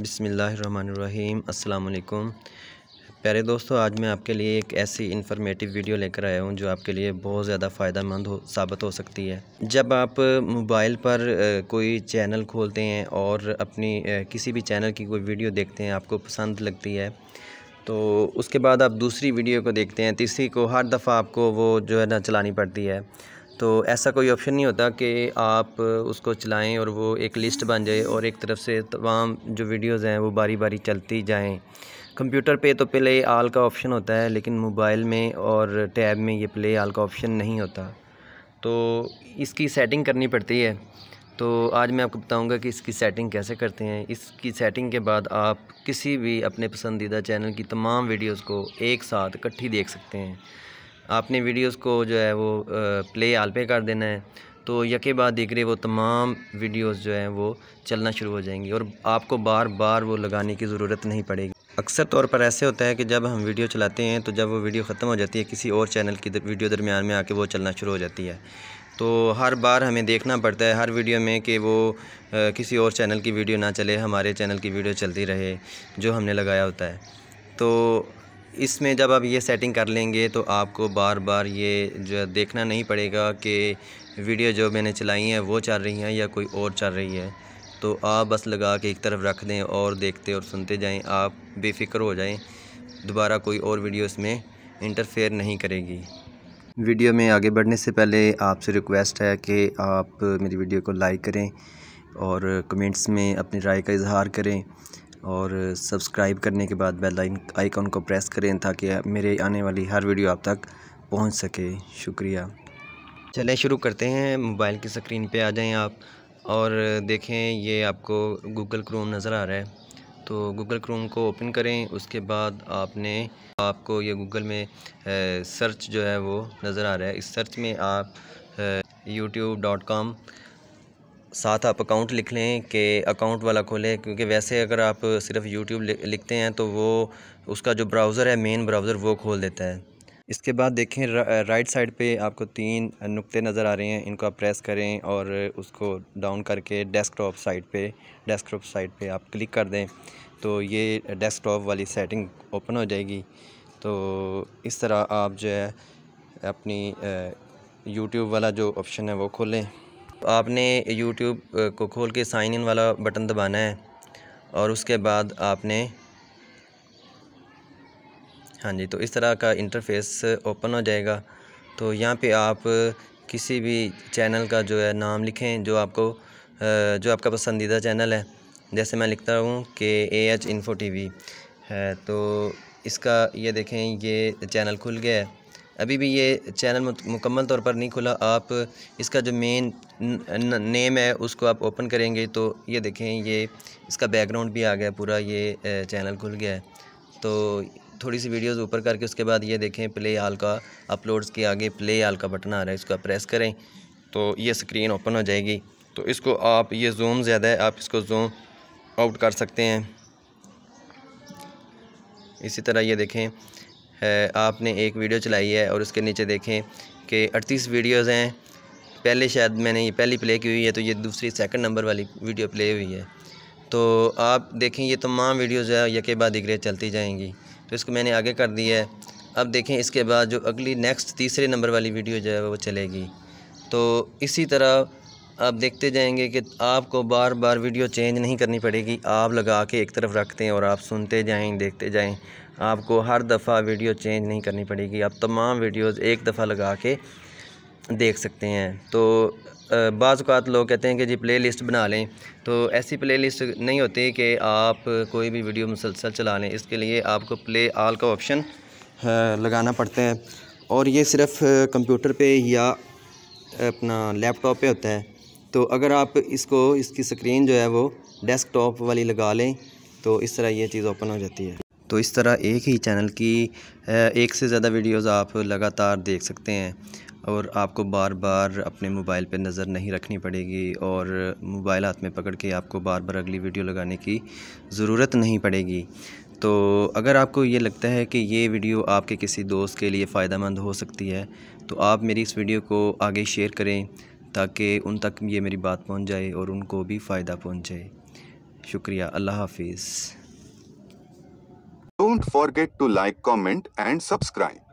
बिसमीम् अल्लाम प्यारे दोस्तों आज मैं आपके लिए एक ऐसी इन्फॉर्मेटिव वीडियो लेकर आया हूँ जो आपके लिए बहुत ज़्यादा फ़ायदा मंद हो साबित हो सकती है जब आप मोबाइल पर कोई चैनल खोलते हैं और अपनी किसी भी चैनल की कोई वीडियो देखते हैं आपको पसंद लगती है तो उसके बाद आप दूसरी वीडियो को देखते हैं तीसरी को हर दफ़ा आपको वो जो है ना चलानी पड़ती है तो ऐसा कोई ऑप्शन नहीं होता कि आप उसको चलाएं और वो एक लिस्ट बन जाए और एक तरफ से तमाम जो वीडियोस हैं वो बारी बारी चलती जाएं कंप्यूटर पे तो प्ले आल का ऑप्शन होता है लेकिन मोबाइल में और टैब में ये प्ले आल का ऑप्शन नहीं होता तो इसकी सेटिंग करनी पड़ती है तो आज मैं आपको बताऊंगा कि इसकी सेटिंग कैसे करते हैं इसकी सेटिंग के बाद आप किसी भी अपने पसंदीदा चैनल की तमाम वीडियोस को एक साथ इकट्ठी देख सकते हैं आपने वीडियोस को जो है वो प्ले आल पे कर देना है तो यके बाद देख रहे वो तमाम वीडियोस जो हैं वो चलना शुरू हो जाएंगी और आपको बार बार वो लगाने की ज़रूरत नहीं पड़ेगी अक्सर तौर पर ऐसे होता है कि जब हम वीडियो चलाते हैं तो जब वो वीडियो ख़त्म हो जाती है किसी और चैनल की वीडियो दरमियान में आके वो चलना शुरू हो जाती है तो हर बार हमें देखना पड़ता है हर वीडियो में कि वो आ, किसी और चैनल की वीडियो ना चले हमारे चैनल की वीडियो चलती रहे जो हमने लगाया होता है तो इसमें जब आप ये सेटिंग कर लेंगे तो आपको बार बार ये जो देखना नहीं पड़ेगा कि वीडियो जो मैंने चलाई है वो चल रही हैं या कोई और चल रही है तो आप बस लगा के एक तरफ रख दें और देखते और सुनते जाएं आप बेफिक्र हो जाएं दोबारा कोई और वीडियो इसमें इंटरफेयर नहीं करेगी वीडियो में आगे बढ़ने से पहले आपसे रिक्वेस्ट है कि आप मेरी वीडियो को लाइक करें और कमेंट्स में अपनी राय का इजहार करें और सब्सक्राइब करने के बाद बेल आइकॉन को प्रेस करें ताकि मेरे आने वाली हर वीडियो आप तक पहुंच सके शुक्रिया चले शुरू करते हैं मोबाइल की स्क्रीन पे आ जाएं आप और देखें ये आपको गूगल क्रोम नज़र आ रहा है तो गूगल क्रोम को ओपन करें उसके बाद आपने आपको ये गूगल में सर्च जो है वो नज़र आ रहा है इस सर्च में आप यूट्यूब डॉट कॉम साथ आप अकाउंट लिख लें कि अकाउंट वाला खोलें क्योंकि वैसे अगर आप सिर्फ यूट्यूब लिखते हैं तो वो उसका जो ब्राउज़र है मेन ब्राउज़र वो खोल देता है इसके बाद देखें रा, राइट साइड पे आपको तीन नुक्ते नज़र आ रहे हैं इनको आप प्रेस करें और उसको डाउन करके डेस्कटॉप पर पे डेस्कटॉप साइट पे आप क्लिक कर दें तो ये डेस्कटॉप वाली सेटिंग ओपन हो जाएगी तो इस तरह आप जो है अपनी यूट्यूब वाला जो ऑप्शन है वो खोलें आपने यूट्यूब को खोल के साइन इन वाला बटन दबाना है और उसके बाद आपने हाँ जी तो इस तरह का इंटरफेस ओपन हो जाएगा तो यहाँ पे आप किसी भी चैनल का जो है नाम लिखें जो आपको जो आपका पसंदीदा चैनल है जैसे मैं लिखता हूँ कि A H info T V है तो इसका ये देखें ये चैनल खुल गया है अभी भी ये चैनल मुकम्मल तौर पर नहीं खुला आप इसका जो मेन नेम है उसको आप ओपन करेंगे तो ये देखें ये इसका बैकग्राउंड भी आ गया पूरा ये चैनल खुल गया है तो थोड़ी सी वीडियोस ऊपर करके उसके बाद ये देखें प्ले आल का अपलोड्स के आगे प्ले आल का बटन आ रहा है इसको प्रेस करें तो ये स्क्रीन ओपन हो जाएगी तो इसको आप ये जूम ज़्यादा है आप इसको जूम आउट कर सकते हैं इसी तरह ये देखें है आपने एक वीडियो चलाई है और उसके नीचे देखें कि अड़तीस वीडियोज़ हैं पहले शायद मैंने ये पहली प्ले की हुई है तो ये दूसरी सेकंड नंबर वाली वीडियो प्ले हुई है तो आप देखें ये तमाम वीडियोज़ है यके बाद दिगरे चलती जाएंगी तो इसको मैंने आगे कर दिया है अब देखें इसके बाद जो अगली नेक्स्ट तीसरे नंबर वाली वीडियो जो है वो चलेगी तो इसी तरह आप देखते जाएंगे कि आपको बार बार वीडियो चेंज नहीं करनी पड़ेगी आप लगा के एक तरफ रखते हैं और आप सुनते जाएं देखते जाएं आपको हर दफ़ा वीडियो चेंज नहीं करनी पड़ेगी आप तमाम वीडियोस एक दफ़ा लगा के देख सकते हैं तो बाज़ात लोग कहते हैं कि जी प्ले लिस्ट बना लें तो ऐसी प्ले लिस्ट नहीं होती कि आप कोई भी वीडियो मुसलसल चला लें इसके लिए आपको प्ले आल का ऑप्शन लगाना पड़ता है और ये सिर्फ कंप्यूटर पे या अपना लैपटॉप पे होता है तो अगर आप इसको इसकी स्क्रीन जो है वो डेस्कटॉप वाली लगा लें तो इस तरह ये चीज़ ओपन हो जाती है तो इस तरह एक ही चैनल की एक से ज़्यादा वीडियोस आप लगातार देख सकते हैं और आपको बार बार अपने मोबाइल पे नज़र नहीं रखनी पड़ेगी और मोबाइल हाथ में पकड़ के आपको बार बार अगली वीडियो लगाने की ज़रूरत नहीं पड़ेगी तो अगर आपको ये लगता है कि ये वीडियो आपके किसी दोस्त के लिए फ़ायदा मंद हो सकती है तो आप मेरी इस वीडियो को आगे शेयर करें ताकि उन तक ये मेरी बात पहुँच जाए और उनको भी फ़ायदा पहुँचे शुक्रिया अल्लाह हाफिज़ don't forget to like comment and subscribe